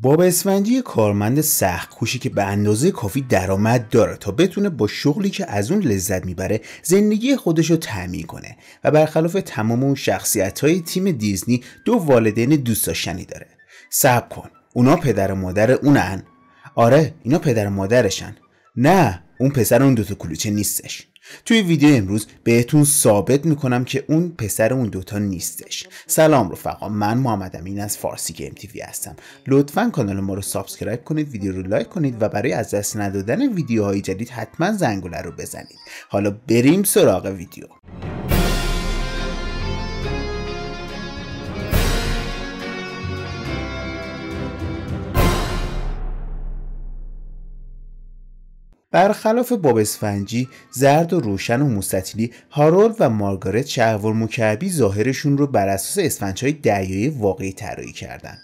باب اسفنجی کارمند سخت کوشی که به اندازه کافی درآمد داره تا بتونه با شغلی که از اون لذت میبره زندگی خودش رو تعمین کنه و برخلاف تمام اون شخصیت های تیم دیزنی دو والدین دوست داشتنی داره صبر کن اونا پدر و مادر اونن آره اینا پدر و مادرشن نه اون پسر اون دوتا کلوچه نیستش توی ویدیو امروز بهتون ثابت میکنم که اون پسر اون دوتا نیستش سلام رفقا من محمد امین از فارسی گیم تیوی هستم لطفا کانال ما رو سابسکرایب کنید ویدیو رو لایک کنید و برای از دست ندادن ویدیوهای جدید حتما زنگوله رو بزنید حالا بریم سراغ ویدیو برخلاف باب اسفنجی زرد و روشن و مستطیلی هارول و مارگارت شهوار مکعبی ظاهرشون رو بر اساس اسفنجهای دریایی واقعی طراحی کردند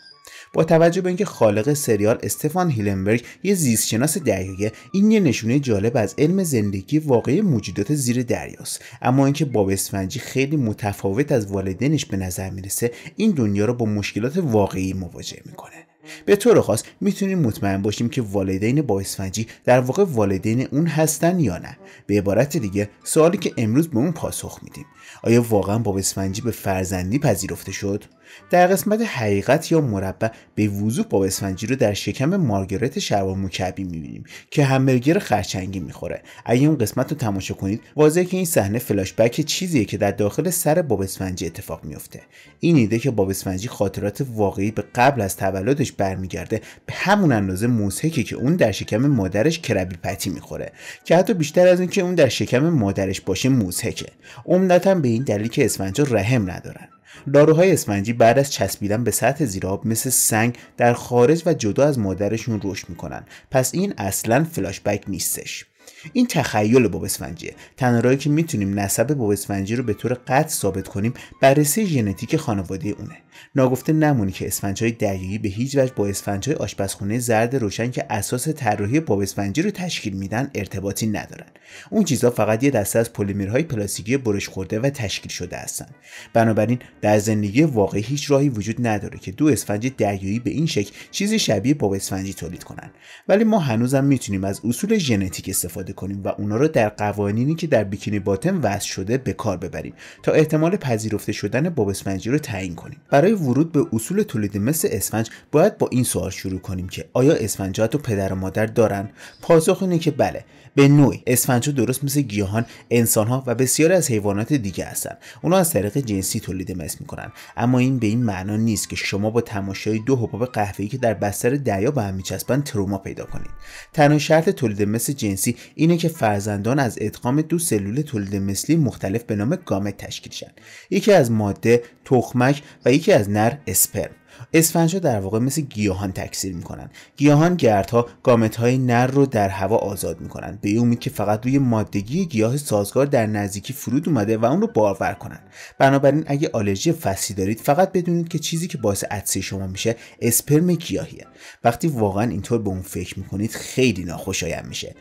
با توجه به اینکه خالق سریال استفان هیلنبرگ یه زیستشناس دریاییه این یه نشونه جالب از علم زندگی واقعی موجودات زیر دریاست اما اینکه باب اسفنجی خیلی متفاوت از والدینش به نظر میرسه این دنیا رو با مشکلات واقعی مواجه میکنه به طور خاص میتونیم مطمئن باشیم که والدین با اسفنجی در واقع والدین اون هستن یا نه به عبارت دیگه سوالی که امروز به اون پاسخ میدیم آیا واقعا با اسفنجی به فرزندی پذیرفته شد در قسمت حقیقت یا مربع به وضوح با اسفنجی رو در شکم مارگارت شروا مکبی میبینیم که همبرگر خرچنگی میخوره اگه اون قسمت رو تماشا کنید واضحه که این صحنه فلاش بک چیزیه که در داخل سر باب اتفاق میفته این ایده که باب خاطرات واقعی به قبل از تولدش برمیگرده به همون اندازه موسکی که اون در شکم مادرش کربی پتی میخوره که حتی بیشتر از اینکه اون در شکم مادرش باشه موسکه عمدتا به این دلیل که اسفنجا رحم ندارن داروهای اسفنجی بعد از چسبیدن به سطح زیراب مثل سنگ در خارج و جدا از مادرشون رشد میکنن پس این اصلا فلاش نیستش این تخیل باب اسفنجیه تنها راهی که میتونیم نسب باب اسفنجی رو به طور قطع ثابت کنیم بررسی ژنتیک خانواده اونه ناگفته نمونی که اسفنجهای دریایی به هیچ وجه با اسفنجهای آشپزخونه زرد روشن که اساس طراحی باب اسفنجی رو تشکیل میدن ارتباطی ندارن اون چیزها فقط یه دسته از پلیمرهای پلاستیکی برش خورده و تشکیل شده هستن بنابراین در زندگی واقعی هیچ راهی وجود نداره که دو اسفنج دریایی به این شکل چیزی شبیه باب اسفنجی تولید کنن ولی ما هنوزم میتونیم از اصول ژنتیک استفاده کنیم و اونا رو در قوانینی که در بیکینی باتم وضع شده به کار ببریم تا احتمال پذیرفته شدن باب اسفنجی رو تعیین کنیم برای ورود به اصول تولید مثل اسفنج باید با این سوال شروع کنیم که آیا اسفنجات و پدر و مادر دارن پاسخ اینه که بله به نوعی اسفنج درست مثل گیاهان انسانها و بسیاری از حیوانات دیگه هستن اونا از طریق جنسی تولید مثل میکنن اما این به این معنا نیست که شما با تماشای دو حباب قهوه‌ای که در بستر دریا به هم میچسبن تروما پیدا کنید تنها شرط تولید مثل جنسی اینه که فرزندان از ادغام دو سلول تولید مثلی مختلف به نام گامت تشکیل شن یکی از ماده تخمک و یکی از نر اسپرم ها در واقع مثل گیاهان تکثیر میکنن گیاهان گردها های نر رو در هوا آزاد میکنن به امید که فقط روی مادگی گیاه سازگار در نزدیکی فرود اومده و اون رو بارور کنن بنابراین اگه آلرژی فصلی دارید فقط بدونید که چیزی که باعث عطسه شما میشه اسپرم گیاهیه وقتی واقعا اینطور به اون فکر میکنید خیلی ناخوشایند میشه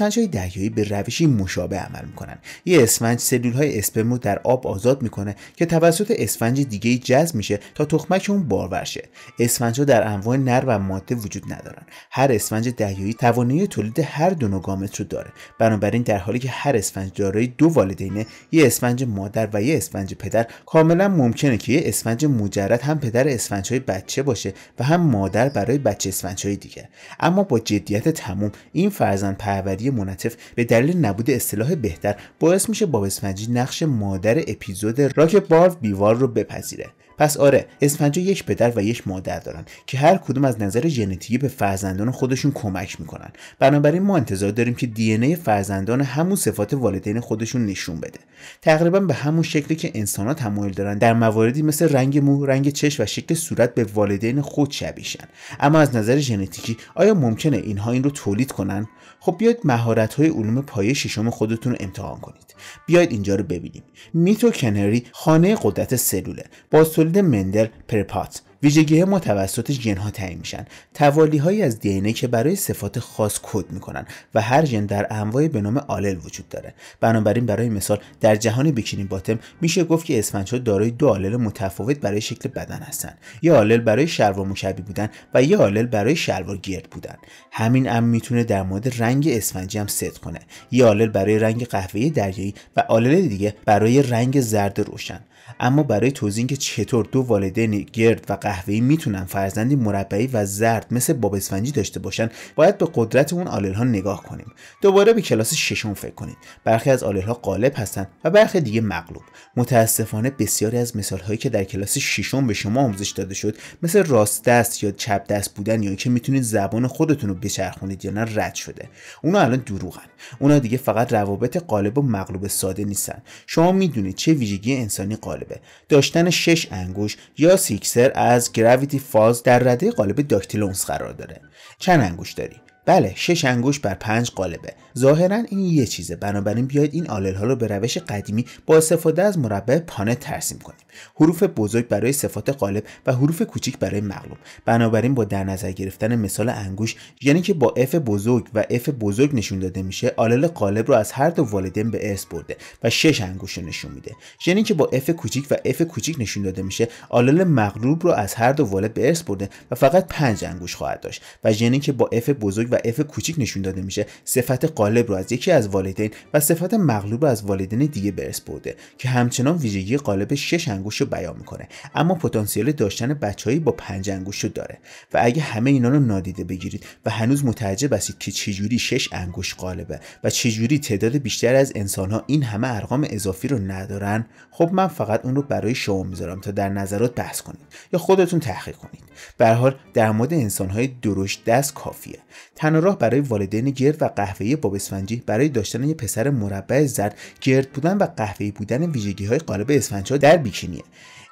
های دریایی به روشی مشابه عمل میکنن یه اسفنج سلول های اسپرم رو در آب آزاد میکنه که توسط اسفنج دیگه جذب میشه تا تخمک اون بارور فرشه ها در انواع نر و ماده وجود ندارن هر اسفنج دریایی توانایی تولید هر دو گامت رو داره بنابراین در حالی که هر اسفنج دارای دو والدینه یه اسفنج مادر و یه اسفنج پدر کاملا ممکنه که یه اسفنج مجرد هم پدر های بچه باشه و هم مادر برای بچه های دیگه اما با جدیت تموم این فرزند پروری منطف به دلیل نبود اصطلاح بهتر باعث میشه باب اسفنجی نقش مادر اپیزود راک بار بیوار رو بپذیره پس آره اسفنجا یک پدر و یک مادر دارن که هر کدوم از نظر ژنتیکی به فرزندان خودشون کمک میکنن بنابراین ما انتظار داریم که دی فرزندان همون صفات والدین خودشون نشون بده تقریبا به همون شکلی که انسانها تمایل دارن در مواردی مثل رنگ مو رنگ چشم و شکل صورت به والدین خود شبیشن اما از نظر ژنتیکی آیا ممکنه اینها این رو تولید کنن خب بیاید مهارت های علوم پایه ششم خودتون رو امتحان کنید بیاید اینجا رو ببینیم میتوکنری خانه قدرت سلوله با سولید مندل پرپات ویژگی ما توسط ژن ها تعیین میشن توالی از دی که برای صفات خاص کد میکنن و هر ژن در انواع به نام آلل وجود داره بنابراین برای مثال در جهان بیکینی باتم میشه گفت که ها دارای دو آلل متفاوت برای شکل بدن هستند یه آلل برای شلوار مشبی بودن و یه آلل برای شلوار گرد بودن همین هم میتونه در مورد رنگ اسفنجی هم صدق کنه یه آلل برای رنگ قهوه‌ای دریایی و آلل دیگه برای رنگ زرد روشن اما برای توضیح اینکه چطور دو والدین گرد و قهوه‌ای میتونن فرزندی مربعی و زرد مثل باب اسفنجی داشته باشن باید به قدرت اون آلل ها نگاه کنیم دوباره به کلاس ششم فکر کنید برخی از آلل ها غالب هستند و برخی دیگه مغلوب متاسفانه بسیاری از مثال هایی که در کلاس ششم به شما آموزش داده شد مثل راست دست یا چپ دست بودن یا اینکه میتونید زبان خودتون رو بچرخونید یا نه رد شده اونا الان دروغن اونا دیگه فقط روابط غالب و مغلوب ساده نیستن شما میدونید چه ویژگی انسانی قالبه داشتن 6 انگوش یا سیکسر از گراویتی فاز در رده قالب داکتیلونس قرار داره چند انگوش داری بله شش انگوش بر پنج قالبه ظاهرا این یه چیزه بنابراین بیاید این آلل ها رو به روش قدیمی با استفاده از مربع پانه ترسیم کنیم حروف بزرگ برای صفات قالب و حروف کوچیک برای مغلوب بنابراین با در نظر گرفتن مثال انگوش یعنی که با اف بزرگ و اف بزرگ نشون داده میشه آلل قالب رو از هر دو والدین به ارث برده و شش انگوش رو نشون میده یعنی که با اف کوچیک و اف کوچیک نشون داده میشه آلل مغلوب رو از هر دو والد به ارث برده و فقط پنج انگوش خواهد داشت و یعنی که با اف بزرگ و اف کوچیک نشون داده میشه صفت قالب رو از یکی از والدین و صفت مغلوب رو از والدین دیگه به برده که همچنان ویژگی قالب شش انگشت رو بیان میکنه اما پتانسیل داشتن بچههایی با پنج انگشت رو داره و اگه همه اینا رو نادیده بگیرید و هنوز متعجب هستید که چجوری شش انگشت قالبه و چجوری تعداد بیشتر از انسانها این همه ارقام اضافی رو ندارن خب من فقط اون رو برای شما میذارم تا در نظرات بحث کنید یا خودتون تحقیق کنید به حال در مورد انسانهای درشت دست کافیه تنها راه برای والدین گرد و قهوه‌ای باب اسفنجی برای داشتن یه پسر مربع زرد گرد بودن و قهوه‌ای بودن ویژگی‌های قالب اسفنجها در بیکینیه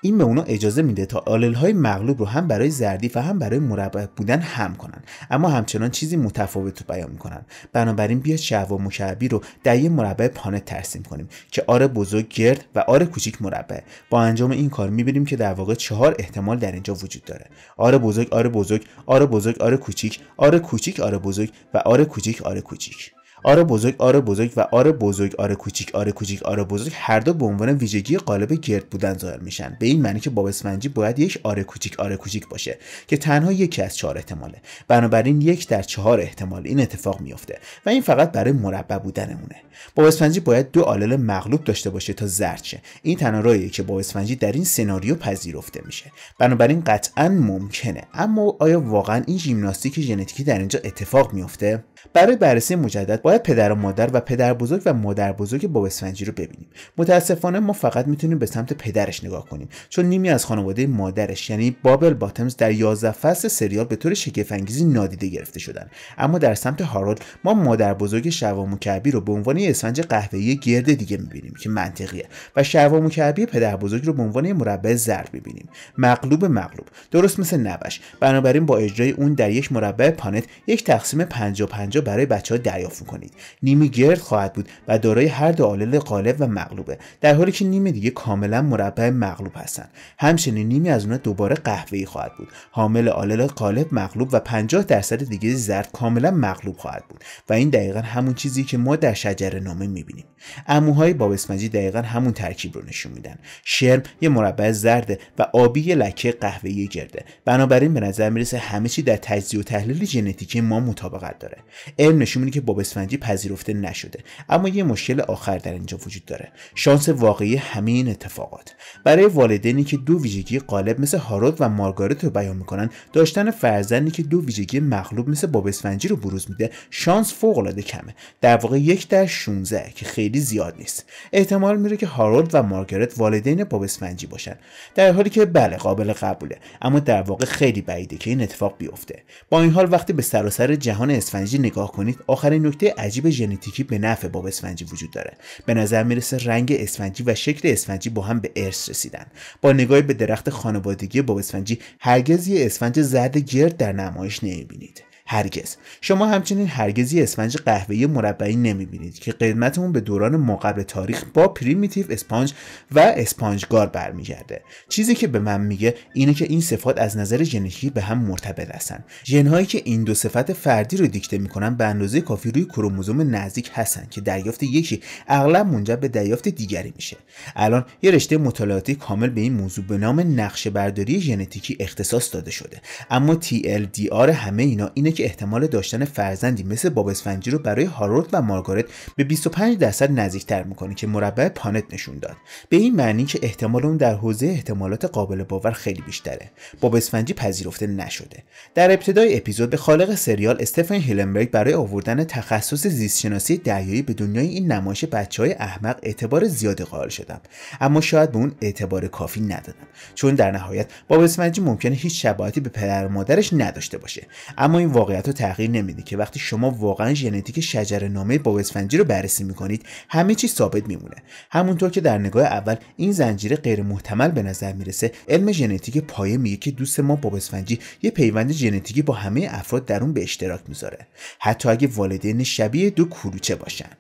این به اونا اجازه میده تا آلل های مغلوب رو هم برای زردی و هم برای مربع بودن هم کنن اما همچنان چیزی متفاوت رو بیان میکنن بنابراین بیا شعب و مشعبی رو در یه مربع پانه ترسیم کنیم که آر بزرگ گرد و آر کوچیک مربع با انجام این کار میبینیم که در واقع چهار احتمال در اینجا وجود داره آر بزرگ آر بزرگ آر بزرگ آر کوچیک آر کوچیک آر بزرگ و آر کوچیک آر کوچیک آره بزرگ آره بزرگ و آره بزرگ آره کوچیک آره کوچیک آره بزرگ هر دو به عنوان ویژگی قالب گرد بودن ظاهر میشن به این معنی که باب اسفنجی باید یک آره کوچیک آره کوچیک باشه که تنها یکی از چهار احتماله بنابراین یک در چهار احتمال این اتفاق میفته و این فقط برای مربع بودنمونه باب اسفنجی باید دو آلل مغلوب داشته باشه تا زرد شه این تنها راهیه که باب اسفنجی در این سناریو پذیرفته میشه بنابراین قطعا ممکنه اما آیا واقعا این ژیمناستیک ژنتیکی در اینجا اتفاق میفته برای بررسی مجدد پدر و مادر و پدر بزرگ و مادر بزرگ باب اسفنجی رو ببینیم متاسفانه ما فقط میتونیم به سمت پدرش نگاه کنیم چون نیمی از خانواده مادرش یعنی بابل باتمز در 11 فصل سریال به طور شگفتانگیزی نادیده گرفته شدن اما در سمت هارولد ما مادر بزرگ شوامو کعبی رو به عنوان اسفنج قهوه‌ای گرد دیگه میبینیم که منطقیه و شوامو مکعبی پدر بزرگ رو به عنوان مربع زرد میبینیم مغلوب مغلوب درست مثل نوش بنابراین با اجرای اون در یک مربع پانت یک تقسیم 50 50 برای بچه‌ها دریافت میکنیم کنید نیمی گرد خواهد بود و دارای هر دو آلل غالب و مغلوبه در حالی که نیم دیگه کاملا مربع مغلوب هستند همچنین نیمی از اونها دوباره قهوه‌ای خواهد بود حامل آلل غالب مغلوب و 50 درصد دیگه زرد کاملا مغلوب خواهد بود و این دقیقا همون چیزی که ما در شجره نامه میبینیم اموهای باب دقیقا همون ترکیب رو نشون میدن شرم یه مربع زرد و آبی یه لکه قهوه‌ای گرده بنابراین به نظر میرسه همه چی در تجزیه و تحلیل ژنتیکی ما مطابقت داره علم نشون میده که باب پذیرفته نشده اما یه مشکل آخر در اینجا وجود داره شانس واقعی همین این اتفاقات برای والدینی که دو ویژگی غالب مثل هارود و مارگارت رو بیان میکنن داشتن فرزندی که دو ویژگی مغلوب مثل باب اسفنجی رو بروز میده شانس فوق العاده کمه در واقع یک در 16 که خیلی زیاد نیست احتمال میره که هارولد و مارگارت والدین باب اسفنجی باشن در حالی که بله قابل قبوله اما در واقع خیلی بعیده که این اتفاق بیفته با این حال وقتی به سراسر جهان اسفنجی نگاه کنید آخرین نکته عجیب ژنتیکی به نفع باب اسفنجی وجود داره به نظر میرسه رنگ اسفنجی و شکل اسفنجی با هم به ارث رسیدن با نگاهی به درخت خانوادگی باب اسفنجی هرگز یه اسفنج زرد گرد در نمایش نمیبینید هرگز شما همچنین هرگزی اسفنج قهوه‌ای مربعی نمیبینید که قدمت اون به دوران ماقبل تاریخ با پریمیتیو اسپانج و اسپانجگار برمیگرده چیزی که به من میگه اینه که این صفات از نظر ژنتیکی به هم مرتبط هستن ژنهایی که این دو صفت فردی رو دیکته میکنن به اندازه کافی روی کروموزوم نزدیک هستن که دریافت یکی اغلب منجر به دریافت دیگری میشه الان یه رشته مطالعاتی کامل به این موضوع به نام نقشه برداری ژنتیکی اختصاص داده شده اما TLDR همه اینا اینه که احتمال داشتن فرزندی مثل باب اسفنجی رو برای هارولد و مارگارت به 25 درصد نزدیکتر میکنه که مربع پانت نشون داد به این معنی که احتمال اون در حوزه احتمالات قابل باور خیلی بیشتره باب اسفنجی پذیرفته نشده در ابتدای اپیزود به خالق سریال استفن هیلنبرگ برای آوردن تخصص زیستشناسی دریایی به دنیای این نمایش بچه های احمق اعتبار زیادی قائل شدم اما شاید به اون اعتبار کافی ندادم چون در نهایت باب اسفنجی ممکنه هیچ شباهتی به پدر و مادرش نداشته باشه اما این واقعیت رو تغییر نمیده که وقتی شما واقعا ژنتیک شجره نامه با اسفنجی رو بررسی میکنید همه چی ثابت میمونه همونطور که در نگاه اول این زنجیره غیر محتمل به نظر میرسه علم ژنتیک پایه میگه که دوست ما با اسفنجی یه پیوند ژنتیکی با همه افراد در اون به اشتراک میذاره حتی اگه والدین شبیه دو کلوچه باشن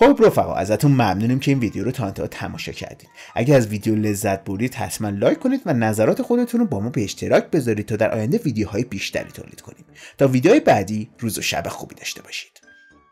خب رفقا ازتون ممنونیم که این ویدیو رو تا انتها تماشا کردید اگر از ویدیو لذت بردید حتما لایک کنید و نظرات خودتون رو با ما به اشتراک بذارید تا در آینده ویدیوهای بیشتری تولید کنیم تا ویدیوهای بعدی روز و شب خوبی داشته باشید